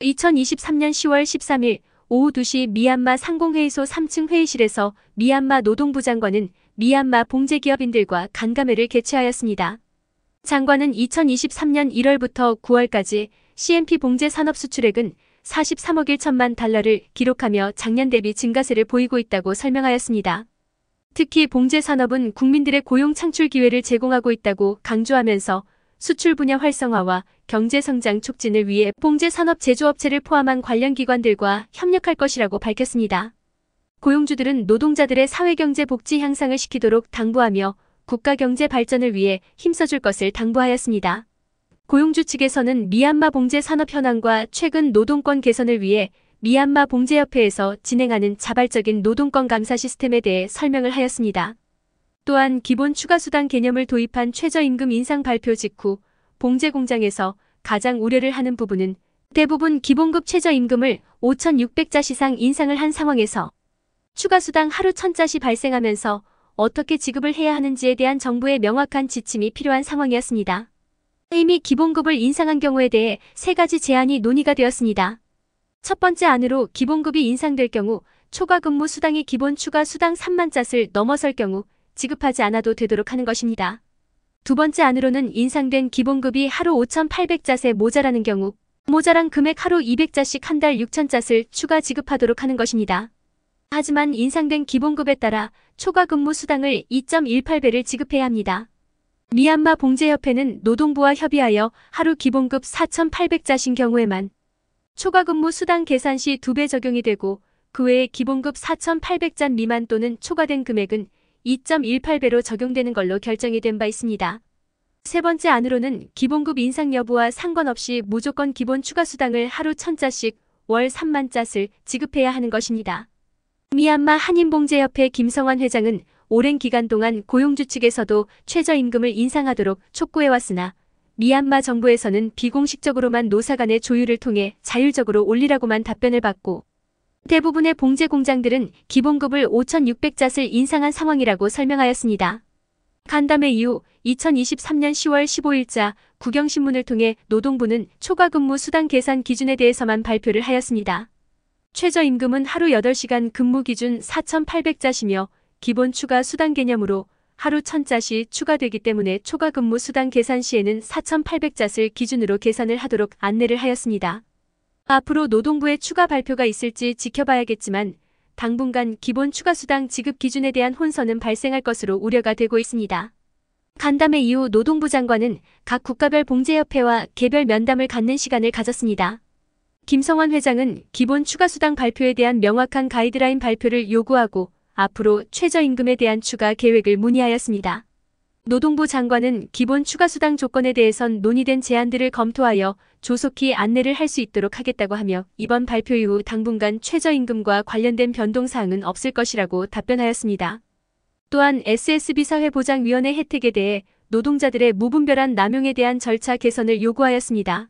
2023년 10월 13일 오후 2시 미얀마 상공회의소 3층 회의실에서 미얀마 노동부 장관은 미얀마 봉제기업인들과 간담회를 개최하였습니다. 장관은 2023년 1월부터 9월까지 CMP 봉제 산업 수출액은 43억 1천만 달러를 기록하며 작년 대비 증가세를 보이고 있다고 설명하였습니다. 특히 봉제 산업은 국민들의 고용 창출 기회를 제공하고 있다고 강조하면서 수출 분야 활성화와 경제성장 촉진을 위해 봉제 산업 제조업체를 포함한 관련 기관들과 협력할 것이라고 밝혔습니다. 고용주들은 노동자들의 사회경제 복지 향상을 시키도록 당부하며 국가 경제 발전을 위해 힘써줄 것을 당부하였습니다. 고용주 측에서는 미얀마 봉제 산업 현황과 최근 노동권 개선을 위해 미얀마 봉제협회에서 진행하는 자발적인 노동권 감사 시스템에 대해 설명을 하였습니다. 또한 기본 추가수당 개념을 도입한 최저임금 인상 발표 직후 봉제공장에서 가장 우려를 하는 부분은 대부분 기본급 최저임금을 5,600자시 상 인상을 한 상황에서 추가수당 하루 1,000자시 발생하면서 어떻게 지급을 해야 하는지에 대한 정부의 명확한 지침이 필요한 상황이었습니다. 이미 기본급을 인상한 경우에 대해 세 가지 제안이 논의가 되었습니다. 첫 번째 안으로 기본급이 인상될 경우 초과 근무 수당이 기본 추가 수당 3만 잣을 넘어설 경우 지급하지 않아도 되도록 하는 것입니다. 두 번째 안으로는 인상된 기본급이 하루 5 8 0 0자세 모자라는 경우 모자란 금액 하루 2 0 0자씩한 달6 0 0 0잣를 추가 지급하도록 하는 것입니다. 하지만 인상된 기본급에 따라 초과 근무 수당을 2.18배를 지급해야 합니다. 미얀마 봉제협회는 노동부와 협의하여 하루 기본급 4,800자신 경우에만 초과 근무 수당 계산 시 2배 적용이 되고 그 외에 기본급 4,800잔 미만 또는 초과된 금액은 2.18배로 적용되는 걸로 결정이 된 바 있습니다. 세 번째 안으로는 기본급 인상 여부와 상관없이 무조건 기본 추가 수당을 하루 천자씩월 3만 잣을 지급해야 하는 것입니다. 미얀마 한인봉제협회 김성환 회장은 오랜 기간 동안 고용주 측에서도 최저임금을 인상하도록 촉구해왔으나 미얀마 정부에서는 비공식적으로만 노사 간의 조율을 통해 자율적으로 올리라고만 답변을 받고 대부분의 봉제 공장들은 기본급을 5,600잣을 인상한 상황이라고 설명하였습니다. 간담회 이후 2023년 10월 15일자 국영신문을 통해 노동부는 초과근무 수당 계산 기준에 대해서만 발표를 하였습니다. 최저임금은 하루 8시간 근무 기준 4,800잣이며 기본 추가 수당 개념으로 하루 1000잣이 추가되기 때문에 초과근무 수당 계산 시에는 4,800잣을 기준으로 계산을 하도록 안내를 하였습니다. 앞으로 노동부의 추가 발표가 있을지 지켜봐야겠지만 당분간 기본 추가수당 지급 기준에 대한 혼선은 발생할 것으로 우려가 되고 있습니다. 간담회 이후 노동부 장관은 각 국가별 봉제협회와 개별 면담을 갖는 시간을 가졌습니다. 김성환 회장은 기본 추가수당 발표에 대한 명확한 가이드라인 발표를 요구하고 앞으로 최저임금에 대한 추가 계획을 문의하였습니다. 노동부 장관은 기본 추가수당 조건에 대해선 논의된 제안들을 검토하여 조속히 안내를 할 수 있도록 하겠다고 하며 이번 발표 이후 당분간 최저임금과 관련된 변동사항은 없을 것이라고 답변하였습니다. 또한 SSB 사회보장위원회 혜택에 대해 노동자들의 무분별한 남용에 대한 절차 개선을 요구하였습니다.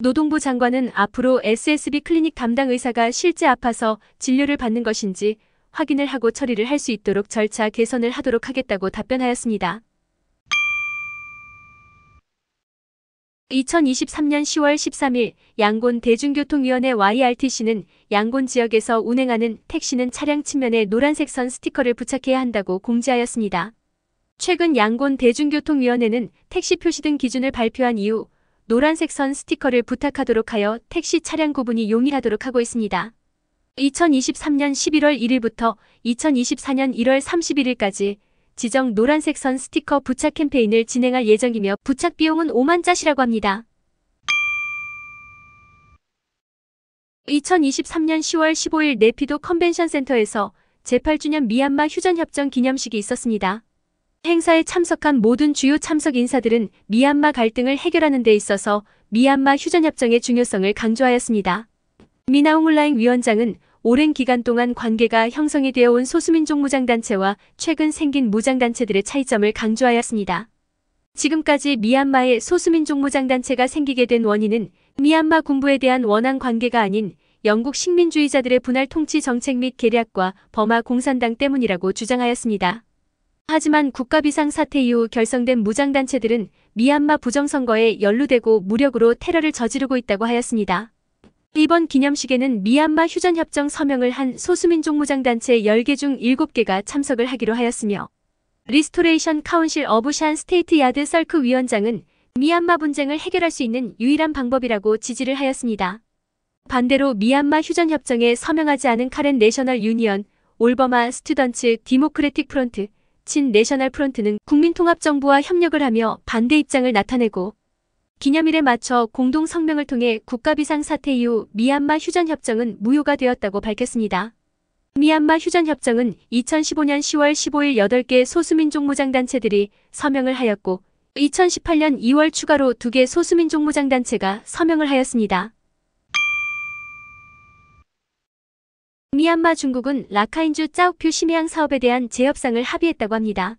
노동부 장관은 앞으로 SSB 클리닉 담당 의사가 실제 아파서 진료를 받는 것인지 확인을 하고 처리를 할 수 있도록 절차 개선을 하도록 하겠다고 답변하였습니다. 2023년 10월 13일 양곤 대중교통위원회 YRTC는 양곤 지역에서 운행하는 택시는 차량 측면에 노란색 선 스티커를 부착해야 한다고 공지하였습니다. 최근 양곤 대중교통위원회는 택시 표시 등 기준을 발표한 이후 노란색 선 스티커를 부탁하도록 하여 택시 차량 구분이 용이하도록 하고 있습니다. 2023년 11월 1일부터 2024년 1월 31일까지 지정 노란색 선 스티커 부착 캠페인을 진행할 예정이며 부착 비용은 5만 짜시라고 합니다. 2023년 10월 15일 네피도 컨벤션 센터에서 제8주년 미얀마 휴전협정 기념식이 있었습니다. 행사에 참석한 모든 주요 참석 인사들은 미얀마 갈등을 해결하는 데 있어서 미얀마 휴전협정의 중요성을 강조하였습니다. 미나옹 온라인 위원장은 오랜 기간 동안 관계가 형성이 되어 온 소수민족 무장단체와 최근 생긴 무장단체들의 차이점을 강조하였습니다. 지금까지 미얀마의 소수민족 무장단체가 생기게 된 원인은 미얀마 군부에 대한 원한 관계가 아닌 영국 식민주의자들의 분할 통치 정책 및 계략과 버마 공산당 때문이라고 주장하였습니다. 하지만 국가비상 사태 이후 결성된 무장단체들은 미얀마 부정선거에 연루되고 무력으로 테러를 저지르고 있다고 하였습니다. 이번 기념식에는 미얀마 휴전협정 서명을 한 소수민족 무장단체 10개 중 7개가 참석을 하기로 하였으며 리스토레이션 카운실 어부샨 스테이트 야드 썰크 위원장은 미얀마 분쟁을 해결할 수 있는 유일한 방법이라고 지지를 하였습니다. 반대로 미얀마 휴전협정에 서명하지 않은 카렌 내셔널 유니언, 올버마 스튜던츠 디모크레틱 프론트, 친 내셔널 프론트는 국민통합정부와 협력을 하며 반대 입장을 나타내고 기념일에 맞춰 공동 성명을 통해 국가 비상 사태 이후 미얀마 휴전협정은 무효가 되었다고 밝혔습니다. 미얀마 휴전협정은 2015년 10월 15일 8개 소수민족 무장단체들이 서명을 하였고 2018년 2월 추가로 2개 소수민족 무장단체가 서명을 하였습니다. 미얀마 중국은 라카인주 짜옥퓨 심해양 사업에 대한 재협상을 합의했다고 합니다.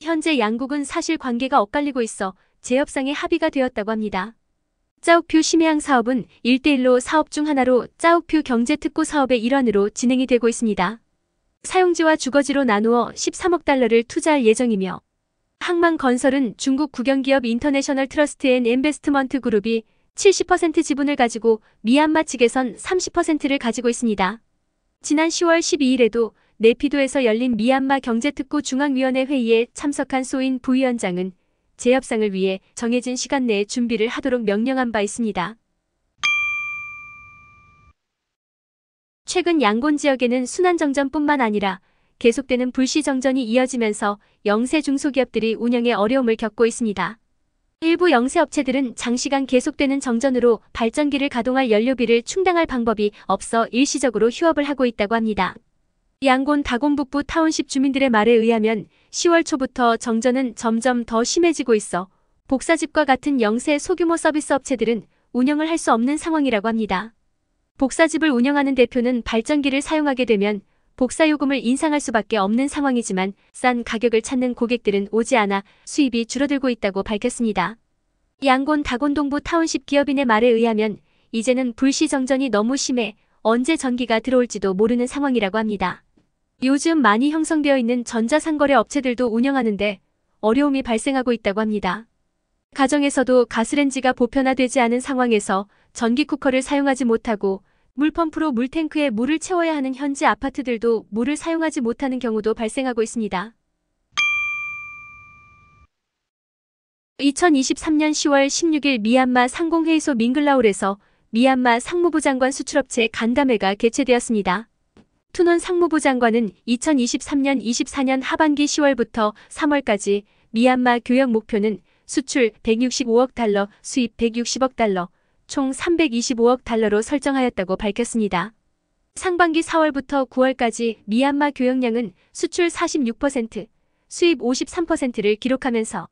현재 양국은 사실 관계가 엇갈리고 있어 재협상에 합의가 되었다고 합니다. 짜옥표 심해항 사업은 1대1로 사업 중 하나로 짜옥표 경제특구 사업의 일환으로 진행이 되고 있습니다. 사용지와 주거지로 나누어 13억 달러를 투자할 예정이며 항만건설은 중국 국영기업 인터내셔널 트러스트 앤 인베스트먼트 그룹이 70% 지분을 가지고 미얀마 측에선 30%를 가지고 있습니다. 지난 10월 12일에도 네피도에서 열린 미얀마 경제특구 중앙위원회 회의에 참석한 소인 부위원장은 재협상을 위해 정해진 시간 내에 준비를 하도록 명령한 바 있습니다. 최근 양곤 지역에는 순환정전뿐만 아니라 계속되는 불시정전이 이어지면서 영세 중소기업들이 운영에 어려움을 겪고 있습니다. 일부 영세업체들은 장시간 계속되는 정전으로 발전기를 가동할 연료비를 충당할 방법이 없어 일시적으로 휴업을 하고 있다고 합니다. 양곤 다곤북부 타운십 주민들의 말에 의하면 10월 초부터 정전은 점점 더 심해지고 있어 복사집과 같은 영세 소규모 서비스 업체들은 운영을 할 수 없는 상황이라고 합니다. 복사집을 운영하는 대표는 발전기를 사용하게 되면 복사요금을 인상할 수밖에 없는 상황이지만 싼 가격을 찾는 고객들은 오지 않아 수입이 줄어들고 있다고 밝혔습니다. 양곤 다곤동부 타운십 기업인의 말에 의하면 이제는 불시정전이 너무 심해 언제 전기가 들어올지도 모르는 상황이라고 합니다. 요즘 많이 형성되어 있는 전자상거래 업체들도 운영하는데 어려움이 발생하고 있다고 합니다. 가정에서도 가스렌지가 보편화되지 않은 상황에서 전기쿠커를 사용하지 못하고 물펌프로 물탱크에 물을 채워야 하는 현지 아파트들도 물을 사용하지 못하는 경우도 발생하고 있습니다. 2023년 10월 16일 미얀마 상공회의소 밍글라울에서 미얀마 상무부 장관 수출업체 간담회가 개최되었습니다. 파트논 상무부 장관은 2023년 24년 하반기 10월부터 3월까지 미얀마 교역 목표는 수출 165억 달러, 수입 160억 달러, 총 325억 달러로 설정하였다고 밝혔습니다. 상반기 4월부터 9월까지 미얀마 교역량은 수출 46%, 수입 53%를 기록하면서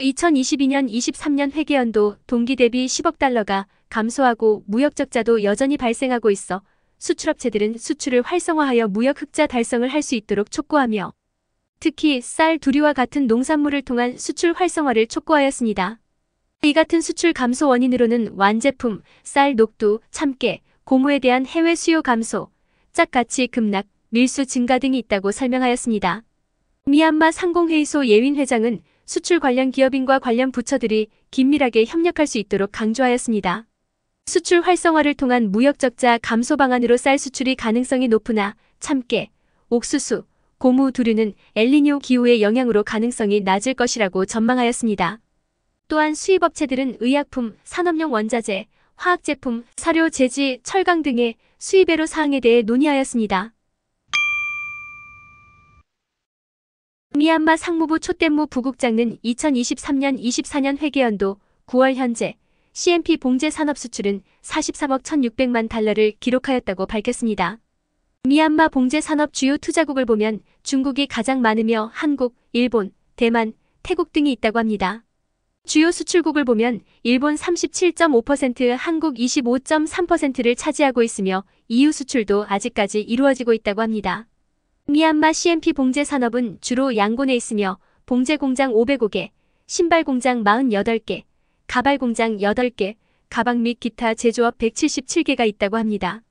2022년 23년 회계연도 동기 대비 10억 달러가 감소하고 무역적자도 여전히 발생하고 있어 수출업체들은 수출을 활성화하여 무역 흑자 달성을 할 수 있도록 촉구하며 특히 쌀, 두류와 같은 농산물을 통한 수출 활성화를 촉구하였습니다. 이 같은 수출 감소 원인으로는 완제품, 쌀, 녹두, 참깨, 고무에 대한 해외 수요 감소, 짝 가치 급락, 밀수 증가 등이 있다고 설명하였습니다. 미얀마 상공회의소 예윈 회장은 수출 관련 기업인과 관련 부처들이 긴밀하게 협력할 수 있도록 강조하였습니다. 수출 활성화를 통한 무역적자 감소 방안으로 쌀 수출이 가능성이 높으나 참깨, 옥수수, 고무 두류는 엘리뇨 기후의 영향으로 가능성이 낮을 것이라고 전망하였습니다. 또한 수입업체들은 의약품, 산업용 원자재, 화학제품, 사료 재지, 철강 등의 수입외로 사항에 대해 논의하였습니다. 미얀마 상무부 초대무 부국장은 2023년 24년 회계연도 9월 현재 c m p 봉제 산업 수출은 43억 1,600만 달러를 기록하였다고 밝혔습니다. 미얀마 봉제 산업 주요 투자국을 보면 중국이 가장 많으며 한국, 일본, 대만, 태국 등이 있다고 합니다. 주요 수출국을 보면 일본 37.5%, 한국 25.3%를 차지하고 있으며 EU 수출도 아직까지 이루어지고 있다고 합니다. 미얀마 CNP 봉제 산업은 주로 양곤에 있으며 봉제 공장 505개, 신발 공장 48개, 가발 공장 8개, 가방 및 기타 제조업 177개가 있다고 합니다.